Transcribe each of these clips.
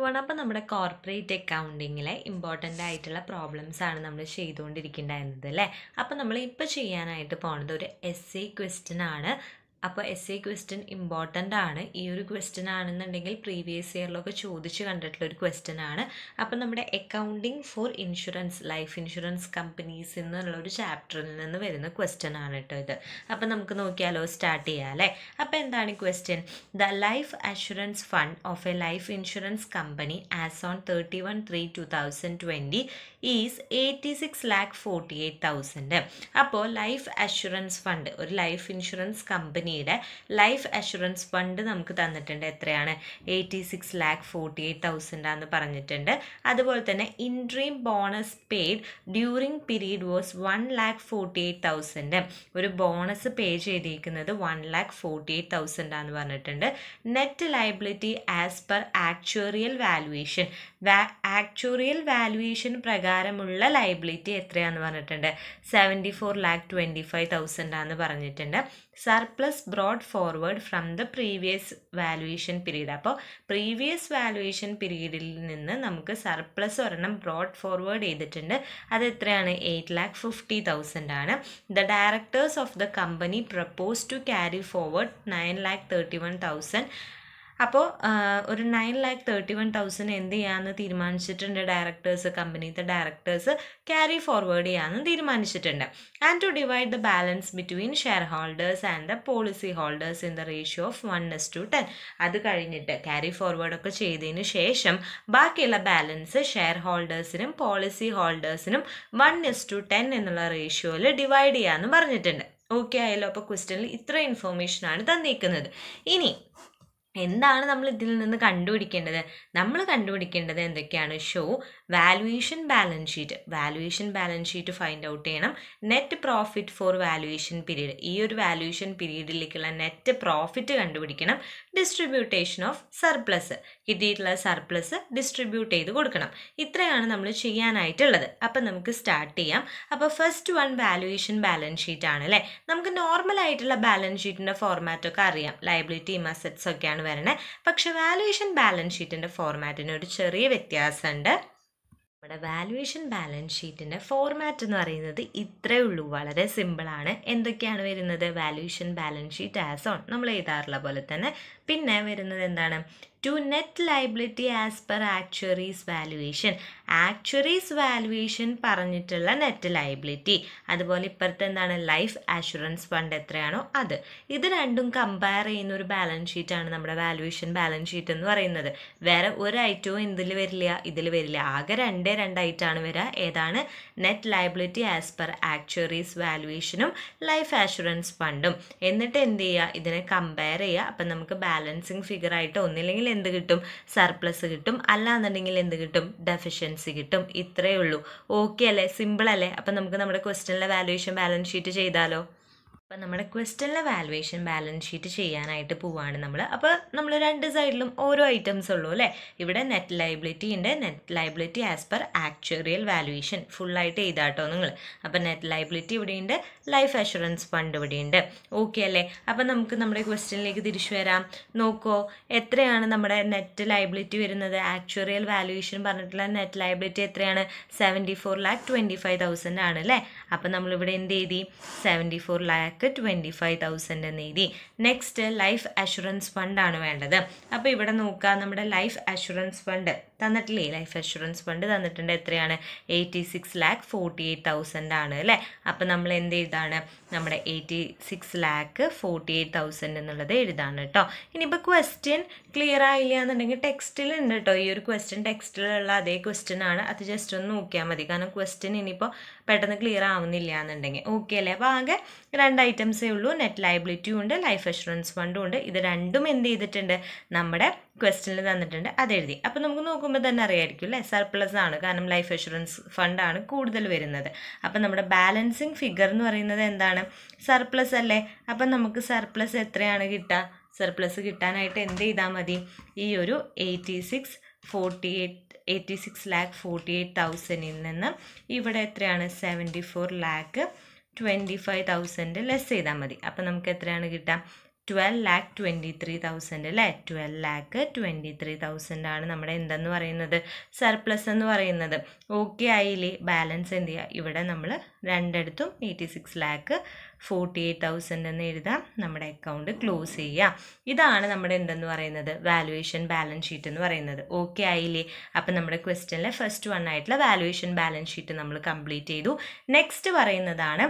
everyone അപ്പം നമ്മുടെ corporate അക്കൗണ്ടിങ്ങിലെ ഇമ്പോർട്ടൻ്റ് ആയിട്ടുള്ള പ്രോബ്ലംസ് ആണ് നമ്മൾ ചെയ്തുകൊണ്ടിരിക്കേണ്ടത് അല്ലേ അപ്പം നമ്മൾ ഇപ്പോൾ ചെയ്യാനായിട്ട് പോണത് ഒരു എസ് എ ക്വസ്റ്റ്യൻ ആണ് അപ്പോൾ എസ് എ ക്വസ്റ്റ്യൻ ഇമ്പോർട്ടൻ്റ് ആണ് ഈ ഒരു ക്വസ്റ്റ്യൻ ആണെന്നുണ്ടെങ്കിൽ പ്രീവിയസ് ഇയറിലൊക്കെ ചോദിച്ചു കണ്ടിട്ടുള്ള ഒരു ക്വസ്റ്റ്യൻ ആണ് അപ്പോൾ നമ്മുടെ accounting for insurance life insurance companies എന്നുള്ള ഒരു ചാപ്റ്ററിൽ നിന്ന് വരുന്ന ക്വസ്റ്റ്യൻ ആണ് കേട്ടോ ഇത് അപ്പോൾ നമുക്ക് നോക്കിയാലോ സ്റ്റാർട്ട് ചെയ്യാം അല്ലേ അപ്പോൾ എന്താണ് question the life assurance fund of a life insurance company as on thirty one three two thousand twenty is eighty six lakh forty eight thousand അപ്പോൾ ലൈഫ് അഷുറൻസ് ഫണ്ട് ഒരു ലൈഫ് ഇൻഷുറൻസ് കമ്പനി കമ്പനിയുടെ life assurance fund നമുക്ക് തന്നിട്ടുണ്ട് എത്രയാണ് eighty six lakh forty eight thousand തൗസൻഡാന്ന് പറഞ്ഞിട്ടുണ്ട് അതുപോലെ തന്നെ interim bonus paid during period was one lakh forty eight thousand ഒരു ബോണസ് പേ ചെയ്തിരിക്കുന്നത് one lakh forty eight thousand തൗസൻഡാന്ന് പറഞ്ഞിട്ടുണ്ട് net liability as per actuarial valuation actuarial valuation പ്രകാരമുള്ള ലയബിലിറ്റി എത്രയാന്ന് പറഞ്ഞിട്ടുണ്ട് seventy four lakh twenty five thousand തൗസൻഡാന്ന് പറഞ്ഞിട്ടുണ്ട് surplus brought forward from the previous valuation period അപ്പോൾ പ്രീവിയസ് വാലുവേഷൻ പീരീഡിൽ നിന്ന് നമുക്ക് സർപ്ലസ് ഒരെണ്ണം ബ്രോഡ് ഫോർവേഡ് ചെയ്തിട്ടുണ്ട് അത് എത്രയാണ് എയ്റ്റ് ലാക്ക് ഫിഫ്റ്റി തൗസൻഡ് ആണ് the directors of the company propose to carry forward nine lakh thirty one thousand അപ്പോൾ ഒരു nine lakh thirty one thousand എന്ത് ചെയ്യാമെന്ന് തീരുമാനിച്ചിട്ടുണ്ട് ഡയറക്ടേഴ്സ് കമ്പനിയുടെ ഡയറക്ടേഴ്സ് ക്യാരി ഫോർവേഡ് ചെയ്യാമെന്ന് തീരുമാനിച്ചിട്ടുണ്ട് and to divide the balance between shareholders and the policyholders in the ratio of one is to ten അത് കഴിഞ്ഞിട്ട് ക്യാരി ഫോർവേഡ് ഒക്കെ ചെയ്തതിന് ശേഷം ബാക്കിയുള്ള ബാലൻസ് ഷെയർ ഹോൾഡേഴ്സിനും പോളിസി ഹോൾഡേഴ്സിനും വൺ എസ് ടു ടെൻ എന്നുള്ള റേഷ്യോയിൽ ഡിവൈഡ് ചെയ്യാമെന്ന് പറഞ്ഞിട്ടുണ്ട് ഓക്കെ ആയല്ലോ അപ്പോൾ ക്വസ്റ്റ്യനിൽ ഇത്ര ഇൻഫോർമേഷനാണ് തന്നിരിക്കുന്നത് ഇനി എന്താണ് നമ്മൾ ഇതിൽ നിന്ന് കണ്ടുപിടിക്കേണ്ടത് നമ്മൾ കണ്ടുപിടിക്കേണ്ടത് എന്തൊക്കെയാണ് show valuation balance sheet valuation balance sheet find out ചെയ്യണം net profit for valuation period ഈ ഒരു വാലുവേഷൻ പീരീഡിലേക്കുള്ള നെറ്റ് പ്രോഫിറ്റ് കണ്ടുപിടിക്കണം ഡിസ്ട്രിബ്യൂട്ടേഷൻ ഓഫ് സർപ്ലസ് കിട്ടിയിട്ടുള്ള സർപ്ലസ് ഡിസ്ട്രിബ്യൂട്ട് ചെയ്ത് കൊടുക്കണം ഇത്രയാണ് നമ്മൾ ചെയ്യാനായിട്ടുള്ളത് അപ്പം നമുക്ക് സ്റ്റാർട്ട് ചെയ്യാം അപ്പോൾ first one valuation balance sheet ആണ് അല്ലേ നമുക്ക് നോർമൽ ആയിട്ടുള്ള ബാലൻസ് ഷീറ്റിൻ്റെ ഫോർമാറ്റൊക്കെ അറിയാം ലയബിലിറ്റി അസറ്റ്സ് ഒക്കെയാണ് വരണേ പക്ഷേ വാലുവേഷൻ ബാലൻസ് ഷീറ്റിൻ്റെ ഫോർമാറ്റിന് ഒരു ചെറിയ വ്യത്യാസമുണ്ട് നമ്മുടെ വാല്യുവേഷൻ ബാലൻസ് ഷീറ്റിൻ്റെ ഫോർമാറ്റ് എന്ന് പറയുന്നത് ഇത്രയേ ഉള്ളൂ വളരെ സിമ്പിളാണ് എന്തൊക്കെയാണ് വരുന്നത് valuation balance sheet as on നമ്മൾ എഴുതാറുള്ള പോലെ തന്നെ പിന്നെ വരുന്നത് എന്താണ് two net liability as per actuaries valuation actuaries valuation പറഞ്ഞിട്ടുള്ള നെറ്റ് ലയബിലിറ്റി അതുപോലെ ഇപ്പോഴത്തെ എന്താണ് ലൈഫ് ആഷുറൻസ് ഫണ്ട് എത്രയാണോ അത് ഇത് രണ്ടും കമ്പയർ ചെയ്യുന്ന ഒരു ബാലൻസ് ഷീറ്റാണ് നമ്മുടെ വാലുവേഷൻ ബാലൻസ് ഷീറ്റ് എന്ന് പറയുന്നത് വേറെ ഒരു ഐറ്റവും എന്തിൽ വരില്ല ഇതിൽ വരില്ല ആകെ രണ്ടേ രണ്ടായിട്ടാണ് വരിക ഏതാണ് net liability as per actuaries വാലുവേഷനും ലൈഫ് ആഷുറൻസ് ഫണ്ടും എന്നിട്ട് എന്ത് ചെയ്യുക ഇതിനെ കമ്പയർ ചെയ്യുക അപ്പം നമുക്ക് ബാലൻസിങ് ഫിഗർ ആയിട്ട് ഒന്നില്ലെങ്കിൽ എന്ത് കിട്ടും സർപ്ലസ് കിട്ടും എന്നുണ്ടെങ്കിൽ എന്ത് കിട്ടും ഡെഫിഷ്യൻസ് പോയിൻറ്റ്സ് കിട്ടും ഇത്രയേ ഉള്ളൂ ഓക്കെ അല്ലേ സിമ്പിൾ അല്ലേ അപ്പം നമുക്ക് നമ്മുടെ ക്വസ്റ്റ്യനിലെ വാല്യുവേഷൻ ബാലൻസ് ഷീറ്റ് ചെയ്താലോ അപ്പം നമ്മുടെ ക്വസ്റ്റ്യനിലെ വാലുവേഷൻ ബാലൻസ് ഷീറ്റ് ചെയ്യാനായിട്ട് പോവാണ് നമ്മൾ അപ്പോൾ നമ്മൾ രണ്ട് സൈഡിലും ഓരോ ഐറ്റംസ് ഉള്ളൂ അല്ലേ ഇവിടെ നെറ്റ് ലൈബിലിറ്റി ഉണ്ട് net liability as per actuarial valuation ഫുള്ളായിട്ട് എഴുതാട്ടോ നിങ്ങൾ അപ്പോൾ നെറ്റ് ലൈബിലിറ്റി ഇവിടെയുണ്ട് ലൈഫ് അഷുറൻസ് ഫണ്ട് ഇവിടെയുണ്ട് ഓക്കെ അല്ലേ അപ്പം നമുക്ക് നമ്മുടെ ക്വസ്റ്റ്യനിലേക്ക് തിരിച്ചു വരാം നോക്കോ എത്രയാണ് നമ്മുടെ നെറ്റ് ലൈബിലിറ്റി വരുന്നത് ആക്ച്വറിയൽ വാലുവേഷൻ പറഞ്ഞിട്ടുള്ള നെറ്റ് ലൈബിലിറ്റി എത്രയാണ് seventy four lakh twenty five thousand ആണ് അല്ലേ അപ്പം നമ്മളിവിടെ എന്ത് ചെയ്തി seventy four lakh lakh twenty five thousand നേടി നെക്സ്റ്റ് ലൈഫ് അഷുറൻസ് ഫണ്ടാണ് വേണ്ടത് അപ്പോൾ ഇവിടെ നോക്കുക നമ്മുടെ ലൈഫ് അഷുറൻസ് ഫണ്ട് തന്നിട്ടില്ലേ ലൈഫ് അഷുറൻസ് ഫണ്ട് തന്നിട്ടുണ്ട് എത്രയാണ് eighty six lakh forty eight thousand ആണ് അല്ലേ അപ്പം നമ്മൾ എന്ത് ചെയ്താണ് നമ്മുടെ eighty six lakh forty eight thousand എന്നുള്ളത് എഴുതാണ് കേട്ടോ ഇനിയിപ്പോൾ ക്വസ്റ്റ്യൻ ക്ലിയർ ആയില്ല എന്നുണ്ടെങ്കിൽ ടെക്സ്റ്റിൽ ഉണ്ട് കേട്ടോ ഈ ഒരു ക്വസ്റ്റ്യൻ ടെക്സ്റ്റിലുള്ള അതേ ക്വസ്റ്റ്യൻ ആണ് അത് ജസ്റ്റ് ഒന്ന് നോക്കിയാൽ മതി കാരണം ക്വസ്റ്റ്യൻ ഇനിയിപ്പോൾ പെട്ടെന്ന് ക്ലിയർ ആവുന്നില്ല എന്നുണ്ടെങ്കിൽ ഓക്കെ അല്ലേ അപ്പോൾ ആകെ രണ്ട് ഐറ്റംസേ ഉള്ളൂ നെറ്റ് ലയബിലിറ്റിയും ഉണ്ട് ലൈഫ് അഷുറൻസ് ഫണ്ടും ഉണ്ട് ഇത് രണ്ടും എന്ത് ചെയ്തിട്ടുണ്ട് നമ്മുടെ ക്വസ്റ്റനിൽ തന്നിട്ടുണ്ട് അതെഴുതി അപ്പോൾ നമുക്ക് നോക്കുമ്പോൾ തന്നെ അറിയായിരിക്കും അല്ലേ സർപ്ലസ് ആണ് കാരണം ലൈഫ് ഇൻഷുറൻസ് ഫണ്ടാണ് കൂടുതൽ വരുന്നത് അപ്പോൾ നമ്മുടെ ബാലൻസിങ് ഫിഗർ എന്ന് പറയുന്നത് എന്താണ് സർപ്ലസ് അല്ലേ അപ്പം നമുക്ക് സർപ്ലസ് എത്രയാണ് കിട്ടുക സർപ്ലസ് കിട്ടാനായിട്ട് എന്ത് ചെയ്താൽ മതി ഈ ഒരു eighty six forty eight eighty six lakh forty eight തൗസൻഡിൽ നിന്ന് ഇവിടെ എത്രയാണ് seventy four lakh twenty five thousand less ചെയ്താൽ മതി അപ്പം നമുക്ക് എത്രയാണ് കിട്ടുക twelve lakh twenty three thousand അല്ലേ twelve lakh twenty three thousand ആണ് നമ്മുടെ എന്തെന്ന് പറയുന്നത് സർപ്ലസ് എന്ന് പറയുന്നത് ഓക്കെ ആയില്ലേ ബാലൻസ് എന്ത് ചെയ്യുക ഇവിടെ നമ്മൾ രണ്ടിടത്തും eighty six lakh forty eight thousand എന്ന് എഴുതാം നമ്മുടെ അക്കൗണ്ട് ക്ലോസ് ചെയ്യാം ഇതാണ് നമ്മുടെ എന്തെന്ന് പറയുന്നത് വാലുവേഷൻ ബാലൻസ് ഷീറ്റ് എന്ന് പറയുന്നത് ഓക്കെ ആയില്ലേ അപ്പം നമ്മുടെ ക്വസ്റ്റ്യനിലെ ഫസ്റ്റ് വൺ ആയിട്ടുള്ള വാലുവേഷൻ ബാലൻസ് ഷീറ്റ് നമ്മൾ കംപ്ലീറ്റ് ചെയ്തു നെക്സ്റ്റ് പറയുന്നതാണ്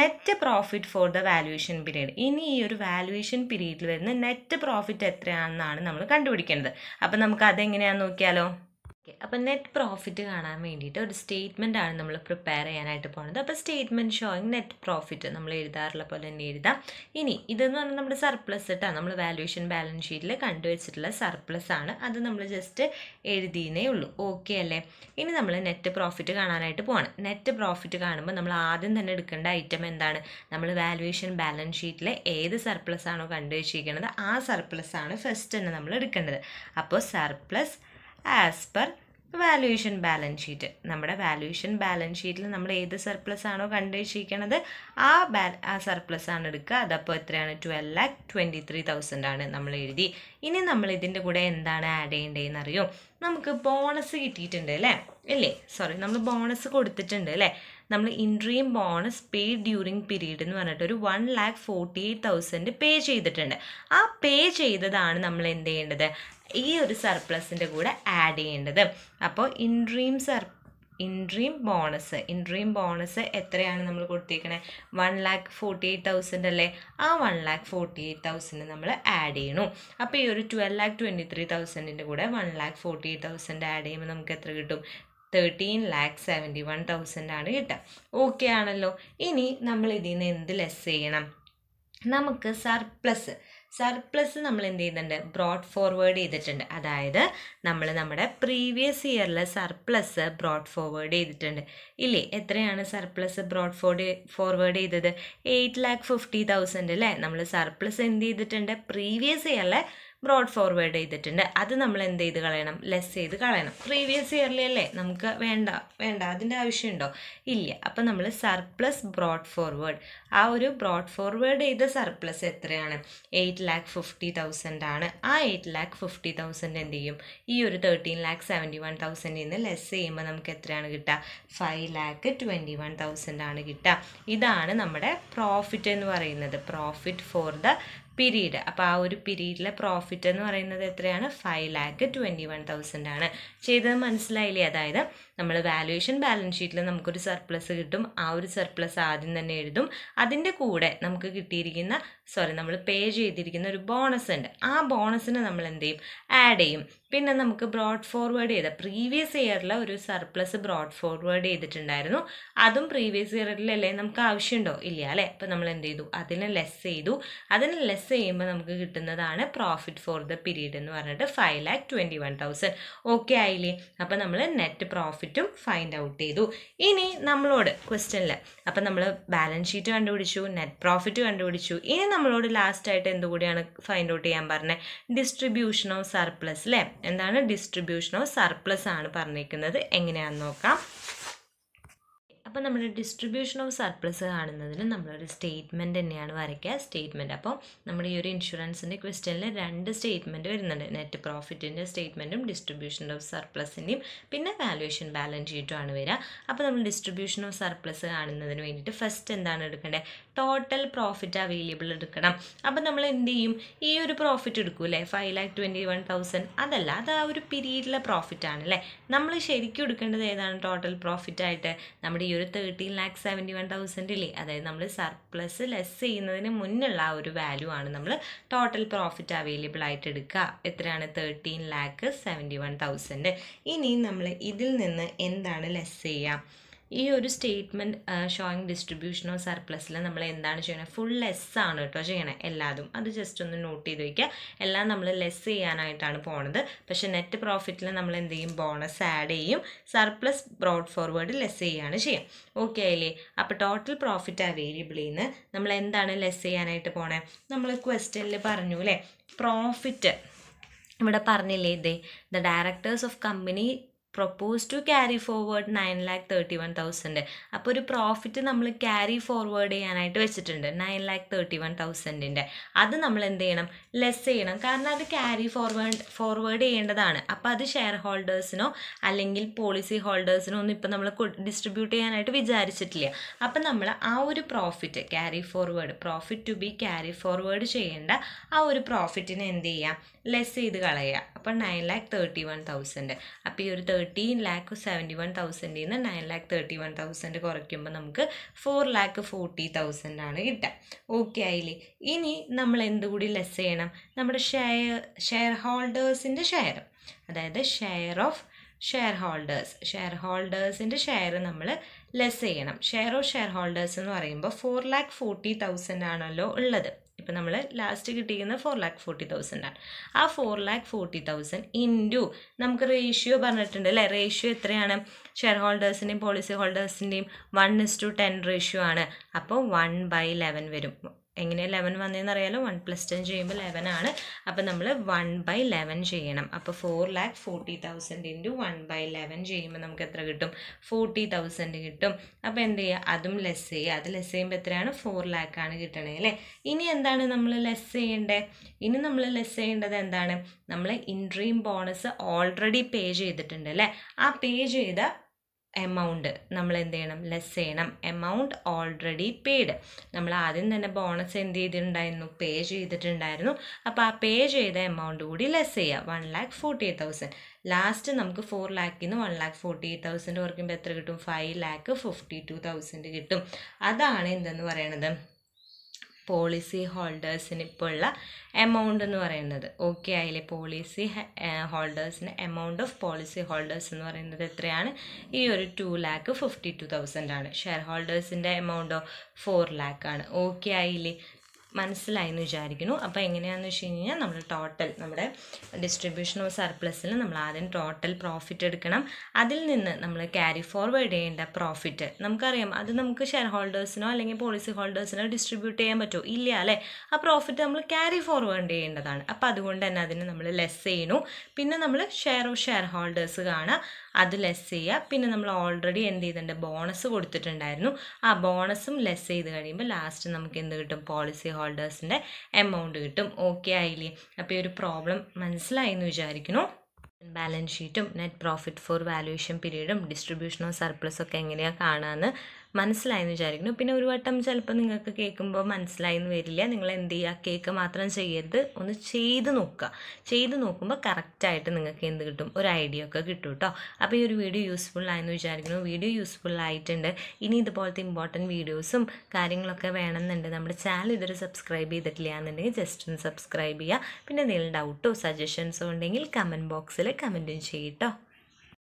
net profit for the valuation period ഇനി ഈ ഒരു വാലുവേഷൻ പീരീഡിൽ വരുന്ന നെറ്റ് പ്രോഫിറ്റ് എത്രയാണെന്നാണ് നമ്മൾ കണ്ടുപിടിക്കേണ്ടത് അപ്പം നമുക്ക് അതെങ്ങനെയാണെന്ന് നോക്കിയാലോ ഓക്കെ അപ്പോൾ നെറ്റ് പ്രോഫിറ്റ് കാണാൻ വേണ്ടിയിട്ട് ഒരു സ്റ്റേറ്റ്മെൻ്റ് ആണ് നമ്മൾ പ്രിപ്പയർ ചെയ്യാനായിട്ട് പോകുന്നത് അപ്പോൾ സ്റ്റേറ്റ്മെൻറ്റ് ഷോയിങ് നെറ്റ് പ്രോഫിറ്റ് നമ്മൾ എഴുതാറുള്ള പോലെ തന്നെ എഴുതാം ഇനി ഇതെന്ന് പറഞ്ഞാൽ നമ്മുടെ സർപ്ലസ് ഇട്ടാണ് നമ്മൾ വാല്യൂഷൻ ബാലൻസ് ഷീറ്റിൽ കണ്ടുവച്ചിട്ടുള്ള സർപ്ലസ് ആണ് അത് നമ്മൾ ജസ്റ്റ് എഴുതിയേ ഉള്ളൂ ഓക്കെ അല്ലേ ഇനി നമ്മൾ നെറ്റ് പ്രോഫിറ്റ് കാണാനായിട്ട് പോകണം നെറ്റ് പ്രോഫിറ്റ് കാണുമ്പോൾ നമ്മൾ ആദ്യം തന്നെ എടുക്കേണ്ട ഐറ്റം എന്താണ് നമ്മൾ വാല്യൂഷൻ ബാലൻസ് ഷീറ്റിലെ ഏത് സർപ്ലസ് ആണോ കണ്ടുവച്ചിരിക്കുന്നത് ആ സർപ്ലസ് ആണ് ഫസ്റ്റ് തന്നെ നമ്മൾ എടുക്കേണ്ടത് അപ്പോൾ surplus as per valuation balance sheet നമ്മുടെ വാല്യൂഷൻ ബാലൻസ് ഷീറ്റിൽ നമ്മൾ ഏത് സർപ്ലസ് ആണോ കണ്ടുവച്ചിരിക്കണത് ആ ബാ ആ സർപ്ലസ് ആണ് എടുക്കുക അതപ്പോൾ എത്രയാണ് twelve lakh twenty three thousand ആണ് നമ്മൾ എഴുതി ഇനി നമ്മൾ ഇതിൻ്റെ കൂടെ എന്താണ് ആഡ് ചെയ്യേണ്ടതെന്ന് അറിയോ നമുക്ക് ബോണസ് കിട്ടിയിട്ടുണ്ട് അല്ലേ ഇല്ലേ സോറി നമ്മൾ ബോണസ് കൊടുത്തിട്ടുണ്ട് അല്ലേ നമ്മൾ interim bonus paid during period എന്ന് പറഞ്ഞിട്ട് ഒരു one lakh forty eight thousand pay ചെയ്തിട്ടുണ്ട് ആ പേ ചെയ്തതാണ് നമ്മൾ എന്ത് ചെയ്യേണ്ടത് ഈ ഒരു സർപ്ലസിൻ്റെ കൂടെ ആഡ് ചെയ്യേണ്ടത് അപ്പോൾ interim sir interim bonus interim bonus എത്രയാണ് നമ്മൾ കൊടുത്തേക്കണേ one lakh forty eight thousand അല്ലേ ആ one lakh forty eight thousand നമ്മൾ ആഡ് ചെയ്യണു അപ്പോൾ ഈ ഒരു ട്വൽവ് ലാക്ക് ട്വൻറ്റി ത്രീ തൗസൻഡിൻ്റെ കൂടെ one lakh forty eight thousand add ചെയ്യുമ്പോൾ നമുക്ക് എത്ര കിട്ടും thirteen lakh seventy one thousand ആണ് കിട്ടുക ഓക്കെ ആണല്ലോ ഇനി നമ്മൾ ഇതിൽ നിന്ന് എന്ത് ലെസ് ചെയ്യണം നമുക്ക് സർപ്ലസ് സർപ്ലസ് നമ്മൾ എന്ത് ചെയ്യുന്നുണ്ട് ബ്രോഡ് ഫോർവേഡ് ചെയ്തിട്ടുണ്ട് അതായത് നമ്മൾ നമ്മുടെ പ്രീവിയസ് ഇയറിലെ സർപ്ലസ് ബ്രോഡ് ഫോർവേഡ് ചെയ്തിട്ടുണ്ട് ഇല്ലേ എത്രയാണ് സർപ്ലസ് ബ്രോഡ് ഫോർഡ് ഫോർവേഡ് ചെയ്തത് എയ്റ്റ് ലാക്ക് ഫിഫ്റ്റി തൗസൻഡ് അല്ലേ നമ്മൾ സർപ്ലസ് എന്ത് ചെയ്തിട്ടുണ്ട് പ്രീവിയസ് ഇയറിലെ ബ്രോഡ് ഫോർവേഡ് ചെയ്തിട്ടുണ്ട് അത് നമ്മൾ എന്ത് ചെയ്ത് കളയണം ലെസ് ചെയ്ത് കളയണം പ്രീവിയസ് ഇയർലി അല്ലേ നമുക്ക് വേണ്ട വേണ്ട അതിൻ്റെ ആവശ്യമുണ്ടോ ഇല്ല അപ്പം നമ്മൾ സർപ്ലസ് ബ്രോഡ് ഫോർവേഡ് ആ ഒരു ബ്രോഡ് ഫോർവേഡ് ചെയ്ത സർപ്ലസ് എത്രയാണ് എയ്റ്റ് ലാക്ക് ഫിഫ്റ്റി തൗസൻഡ് ആണ് ആ എയ്റ്റ് ലാക്ക് ഫിഫ്റ്റി തൗസൻഡ് എന്ത് ചെയ്യും ഈ ഒരു തേർട്ടീൻ ലാക്ക് സെവൻറ്റി വൺ തൗസൻഡിൽ നിന്ന് ലെസ് ചെയ്യുമ്പോൾ നമുക്ക് എത്രയാണ് കിട്ടുക five lakh twenty one thousand ആണ് കിട്ടുക ഇതാണ് നമ്മുടെ പ്രോഫിറ്റ് എന്ന് പറയുന്നത് പ്രോഫിറ്റ് ഫോർ ദ പിരീഡ് അപ്പോൾ ആ ഒരു പിരീഡിലെ പ്രോഫിറ്റ് എന്ന് പറയുന്നത് എത്രയാണ് five lakh twenty one thousand ആണ് ചെയ്തത് മനസ്സിലായില്ലേ അതായത് നമ്മൾ വാല്യുവേഷൻ ബാലൻസ് ഷീറ്റിൽ നമുക്കൊരു സർപ്ലസ് കിട്ടും ആ ഒരു സർപ്ലസ് ആദ്യം തന്നെ എഴുതും അതിൻ്റെ കൂടെ നമുക്ക് കിട്ടിയിരിക്കുന്ന സോറി നമ്മൾ പേ ചെയ്തിരിക്കുന്ന ഒരു ബോണസ് ഉണ്ട് ആ ബോണസിന് നമ്മൾ എന്ത് ചെയ്യും ആഡ് ചെയ്യും പിന്നെ നമുക്ക് ബ്രോഡ് ഫോർവേഡ് ചെയ്ത പ്രീവിയസ് ഇയറിലെ ഒരു സർപ്ലസ് ബ്രോഡ് ഫോർവേഡ് ചെയ്തിട്ടുണ്ടായിരുന്നു അതും പ്രീവിയസ് ഇയറിലല്ലേ നമുക്ക് ആവശ്യമുണ്ടോ ഇല്ല അല്ലേ അപ്പം നമ്മൾ എന്ത് ചെയ്തു അതിനെ ലെസ് ചെയ്തു അതിനെ ലെസ് ചെയ്യുമ്പോൾ നമുക്ക് കിട്ടുന്നതാണ് പ്രോഫിറ്റ് ഫോർ ദ പീരീഡ് എന്ന് പറഞ്ഞിട്ട് five lakh twenty one thousand okay ആയില്ലേ അപ്പം നമ്മൾ നെറ്റ് പ്രോഫിറ്റും ഫൈൻഡ് ഔട്ട് ചെയ്തു ഇനി നമ്മളോട് ക്വസ്റ്റ്യനിൽ അപ്പം നമ്മൾ ബാലൻസ് ഷീറ്റ് കണ്ടുപിടിച്ചു നെറ്റ് പ്രോഫിറ്റ് കണ്ടുപിടിച്ചു ഇനി നമ്മളോട് ലാസ്റ്റ് ആയിട്ട് എന്തുകൂടിയാണ് ഫൈൻഡ് ഔട്ട് ചെയ്യാൻ പറഞ്ഞത് ഡിസ്ട്രിബ്യൂഷൻ ഓഫ് സർപ്ലസ് അല്ലേ എന്താണ് ഡിസ്ട്രിബ്യൂഷൻ ഓഫ് സർപ്ലസ് ആണ് പറഞ്ഞിരിക്കുന്നത് എങ്ങനെയാണെന്ന് നോക്കാം അപ്പോൾ നമ്മൾ ഡിസ്ട്രിബ്യൂഷൻ ഓഫ് സർപ്ലസ് കാണുന്നതിന് നമ്മളൊരു സ്റ്റേറ്റ്മെൻറ്റ് തന്നെയാണ് വരയ്ക്കുക സ്റ്റേറ്റ്മെൻറ്റ് അപ്പോൾ നമ്മൾ ഈ ഒരു ഇൻഷുറൻസിൻ്റെ ക്വസ്റ്റ്യനിൽ രണ്ട് സ്റ്റേറ്റ്മെൻറ്റ് വരുന്നുണ്ട് നെറ്റ് പ്രോഫിറ്റിൻ്റെ സ്റ്റേറ്റ്മെൻറ്റും ഡിസ്ട്രിബ്യൂഷൻ ഓഫ് സർപ്ലസിൻ്റെയും പിന്നെ വാല്യുവേഷൻ ബാലൻസ് ആണ് വരിക അപ്പോൾ നമ്മൾ ഡിസ്ട്രിബ്യൂഷൻ ഓഫ് സർപ്ലസ് കാണുന്നതിന് വേണ്ടിയിട്ട് ഫസ്റ്റ് എന്താണ് എടുക്കേണ്ടത് ടോട്ടൽ പ്രോഫിറ്റ് അവൈലബിൾ എടുക്കണം അപ്പം നമ്മൾ എന്ത് ചെയ്യും ഈ ഒരു പ്രോഫിറ്റ് എടുക്കൂലേ five lakh twenty one thousand അതല്ല അത് ആ ഒരു പീരീഡിലെ പ്രോഫിറ്റ് ആണ് അല്ലേ നമ്മൾ ശരിക്കും എടുക്കേണ്ടത് ഏതാണ് ടോട്ടൽ പ്രോഫിറ്റ് ആയിട്ട് നമ്മുടെ ഈ ഒരു ഒരു thirteen lakh seventy one thousand ഇല്ലേ അതായത് നമ്മൾ സർപ്ലസ് ലെസ് ചെയ്യുന്നതിന് മുന്നുള്ള ആ ഒരു വാല്യൂ ആണ് നമ്മൾ ടോട്ടൽ പ്രോഫിറ്റ് അവൈലബിൾ ആയിട്ട് എടുക്കുക എത്രയാണ് thirteen lakh seventy one thousand ഇനി നമ്മൾ ഇതിൽ നിന്ന് എന്താണ് ലെസ് ചെയ്യുക ഈ ഒരു സ്റ്റേറ്റ്മെൻറ്റ് ഷോയിങ് ഡിസ്ട്രിബ്യൂഷൻ ഓഫ് സർപ്ലസിൽ നമ്മൾ എന്താണ് ചെയ്യണത് ഫുൾ ലെസ് ആണ് കേട്ടോ ചെയ്യണേ എല്ലാതും അത് ജസ്റ്റ് ഒന്ന് നോട്ട് ചെയ്ത് വയ്ക്കുക എല്ലാം നമ്മൾ ലെസ് ചെയ്യാനായിട്ടാണ് പോണത് പക്ഷേ നെറ്റ് പ്രോഫിറ്റിൽ നമ്മൾ എന്ത് ചെയ്യും ബോണസ് ആഡ് ചെയ്യും സർപ്ലസ് ബ്രോഡ് ഫോർവേഡ് ലെസ് ചെയ്യാണ് ചെയ്യാം ഓക്കെ ആയില്ലേ അപ്പോൾ ടോട്ടൽ പ്രോഫിറ്റ് ആ വേരിയബിളിൽ നിന്ന് നമ്മൾ എന്താണ് ലെസ് ചെയ്യാനായിട്ട് പോണേ നമ്മൾ ക്വസ്റ്റ്യനിൽ പറഞ്ഞു അല്ലേ പ്രോഫിറ്റ് ഇവിടെ പറഞ്ഞില്ലേ ഇതേ the directors of company propose to carry forward nine lakh thirty one thousand അപ്പോൾ ഒരു പ്രോഫിറ്റ് നമ്മൾ ക്യാരി ഫോർവേഡ് ചെയ്യാനായിട്ട് വെച്ചിട്ടുണ്ട് നയൻ ലാക്ക് തേർട്ടി വൺ തൗസൻഡിൻ്റെ അത് നമ്മൾ എന്ത് ചെയ്യണം ലെസ് ചെയ്യണം കാരണം അത് ക്യാരി ഫോർവേഡ് ഫോർവേഡ് ചെയ്യേണ്ടതാണ് അപ്പോൾ അത് ഷെയർ ഹോൾഡേഴ്സിനോ അല്ലെങ്കിൽ പോളിസി ഹോൾഡേഴ്സിനോ ഒന്നും ഇപ്പം നമ്മൾ ഡിസ്ട്രിബ്യൂട്ട് ചെയ്യാനായിട്ട് വിചാരിച്ചിട്ടില്ല അപ്പം നമ്മൾ ആ ഒരു profit carry forward profit to be carry forward ചെയ്യേണ്ട ആ ഒരു പ്രോഫിറ്റിനെ എന്ത് ചെയ്യാം ലെസ് ചെയ്ത് കളയുക അപ്പോൾ nine lakh thirty one thousand അപ്പോൾ ഈ ഒരു thirty thirteen lakh seventy one തൗസൻഡിൽ നിന്ന് nine lakh thirty one thousand കുറയ്ക്കുമ്പോൾ നമുക്ക് ഫോർ ലാക്ക് ഫോർട്ടി തൗസൻഡ് ആണ് കിട്ടുക ഓക്കെ ആയില്ലേ ഇനി നമ്മൾ എന്തുകൂടി ലെസ് ചെയ്യണം നമ്മുടെ ഷെയർ ഷെയർ ഹോൾഡേഴ്സിൻ്റെ ഷെയർ അതായത് share of share holders share ഹോൾഡേഴ്സിൻ്റെ ഷെയർ നമ്മൾ ലെസ് ചെയ്യണം ഷെയർ ഓഫ് ഷെയർ ഹോൾഡേഴ്സ് എന്ന് പറയുമ്പോൾ ഫോർ ലാക്ക് ഫോർട്ടി തൗസൻഡ് ആണല്ലോ ഉള്ളത് ഇപ്പം നമ്മൾ ലാസ്റ്റ് കിട്ടിയിരിക്കുന്നത് ഫോർ ലാക്ക് ഫോർട്ടി തൗസൻഡാണ് ആ four lakh forty thousand into നമുക്ക് റേഷ്യോ പറഞ്ഞിട്ടുണ്ട് അല്ലേ റേഷ്യോ എത്രയാണ് ഷെയർ ഹോൾഡേഴ്സിൻ്റെയും പോളിസി ഹോൾഡേഴ്സിൻ്റെയും one is to ten ratio ആണ് അപ്പോൾ വൺ ബൈ ലെവൻ വരും എങ്ങനെ ലെവൻ വന്നതെന്ന് അറിയാലോ വൺ പ്ലസ് ടെൻ ചെയ്യുമ്പോൾ ലെവൻ ആണ് അപ്പോൾ നമ്മൾ വൺ ബൈ ലെവൻ ചെയ്യണം അപ്പോൾ four lakh forty thousand into one by eleven ചെയ്യുമ്പോൾ നമുക്ക് എത്ര കിട്ടും ഫോർട്ടി തൗസൻഡ് കിട്ടും അപ്പോൾ എന്ത് ചെയ്യുക അതും ലെസ് ചെയ്യുക അത് ലെസ് ചെയ്യുമ്പോൾ എത്രയാണ് ഫോർ ലാക്കാണ് കിട്ടണേ അല്ലേ ഇനി എന്താണ് നമ്മൾ ലെസ് ചെയ്യേണ്ടത് ഇനി നമ്മൾ ലെസ് ചെയ്യേണ്ടത് എന്താണ് നമ്മൾ ഇൻട്രീം ബോണസ് ഓൾറെഡി പേ ചെയ്തിട്ടുണ്ട് അല്ലേ ആ പേ ചെയ്ത എമൗണ്ട് നമ്മൾ എന്ത് ചെയ്യണം ലെസ് ചെയ്യണം എമൗണ്ട് ഓൾറെഡി പെയ്ഡ് നമ്മൾ ആദ്യം തന്നെ ബോണസ് എന്ത് ചെയ്തിട്ടുണ്ടായിരുന്നു പേ ചെയ്തിട്ടുണ്ടായിരുന്നു അപ്പോൾ ആ പേ ചെയ്ത എമൗണ്ട് കൂടി ലെസ് ചെയ്യുക one lakh forty eight thousand last നമുക്ക് ഫോർ ലാക്കിൽ നിന്ന് one lakh forty eight thousand കുറയ്ക്കുമ്പോൾ എത്ര കിട്ടും five lakh fifty two thousand കിട്ടും അതാണ് എന്തെന്ന് പറയണത് പോളിസി ഹോൾഡേഴ്സിന് ഇപ്പോൾ ഉള്ള എമൗണ്ട് എന്ന് പറയുന്നത് ഓക്കെ അതിലെ പോളിസി ഹോൾഡേഴ്സിന് എമൗണ്ട് ഓഫ് പോളിസി ഹോൾഡേഴ്സ് എന്ന് പറയുന്നത് എത്രയാണ് ഈ ഒരു two lakh fifty two thousand ആണ് ഷെയർ ഹോൾഡേഴ്സിൻ്റെ എമൗണ്ടോ ഫോർ ലാക്ക് ആണ് ഓക്കെ ആയില്ലേ മനസ്സിലായെന്ന് വിചാരിക്കുന്നു അപ്പോൾ എങ്ങനെയാണെന്ന് വെച്ച് കഴിഞ്ഞാൽ നമ്മൾ ടോട്ടൽ നമ്മുടെ ഡിസ്ട്രിബ്യൂഷൻ ഓഫ് സർപ്ലസിൽ നമ്മൾ ആദ്യം ടോട്ടൽ പ്രോഫിറ്റ് എടുക്കണം അതിൽ നിന്ന് നമ്മൾ ക്യാരി ഫോർവേഡ് ചെയ്യേണ്ട പ്രോഫിറ്റ് നമുക്കറിയാം അത് നമുക്ക് ഷെയർ ഹോൾഡേഴ്സിനോ അല്ലെങ്കിൽ പോളിസി ഹോൾഡേഴ്സിനോ ഡിസ്ട്രിബ്യൂട്ട് ചെയ്യാൻ പറ്റുമോ ഇല്ല അല്ലേ ആ പ്രോഫിറ്റ് നമ്മൾ ക്യാരി ഫോർവേഡ് ചെയ്യേണ്ടതാണ് അപ്പോൾ അതുകൊണ്ട് തന്നെ അതിന് നമ്മൾ ലെസ് ചെയ്യുന്നു പിന്നെ നമ്മൾ ഷെയർ ഓഫ് ഷെയർ ഹോൾഡേഴ്സ് കാണുക അത് ലെസ് ചെയ്യുക പിന്നെ നമ്മൾ ഓൾറെഡി എന്ത് ചെയ്തിട്ടുണ്ട് ബോണസ് കൊടുത്തിട്ടുണ്ടായിരുന്നു ആ ബോണസും ലെസ് ചെയ്ത് കഴിയുമ്പോൾ ലാസ്റ്റ് നമുക്ക് എന്ത് കിട്ടും പോളിസി ഹോൾഡേഴ്സിൻ്റെ എമൗണ്ട് കിട്ടും ഓക്കെ ആയില്ലേ അപ്പോൾ ഈ ഒരു പ്രോബ്ലം മനസ്സിലായി എന്ന് വിചാരിക്കുന്നു ബാലൻസ് ഷീറ്റും നെറ്റ് പ്രോഫിറ്റ് ഫോർ വാല്യുവേഷൻ പീരീഡും ഡിസ്ട്രിബ്യൂഷൻ ഓഫ് സർപ്ലസ് ഒക്കെ എങ്ങനെയാണ് കാണാമെന്ന് മനസ്സിലായെന്ന് വിചാരിക്കുന്നു പിന്നെ ഒരു വട്ടം ചിലപ്പോൾ നിങ്ങൾക്ക് കേൾക്കുമ്പോൾ മനസ്സിലായെന്ന് വരില്ല നിങ്ങൾ എന്ത് ചെയ്യുക കേക്ക് മാത്രം ചെയ്യരുത് ഒന്ന് ചെയ്ത് നോക്കുക ചെയ്ത് നോക്കുമ്പോൾ കറക്റ്റായിട്ട് നിങ്ങൾക്ക് എന്ത് കിട്ടും ഒരു ഐഡിയ ഒക്കെ കിട്ടും കേട്ടോ അപ്പോൾ ഈ ഒരു വീഡിയോ യൂസ്ഫുൾ ആയെന്ന് വിചാരിക്കുന്നു വീഡിയോ യൂസ്ഫുൾ ആയിട്ടുണ്ട് ഇനി ഇതുപോലത്തെ ഇമ്പോർട്ടൻറ്റ് വീഡിയോസും കാര്യങ്ങളൊക്കെ വേണമെന്നുണ്ട് നമ്മുടെ ചാനൽ ഇതൊരു സബ്സ്ക്രൈബ് ചെയ്തിട്ടില്ല എന്നുണ്ടെങ്കിൽ ജസ്റ്റ് ഒന്ന് സബ്സ്ക്രൈബ് ചെയ്യുക പിന്നെ എന്തെങ്കിലും ഡൗട്ടോ സജഷൻസോ ഉണ്ടെങ്കിൽ കമൻറ്റ് ബോക്സിൽ കമൻറ്റും കേട്ടോ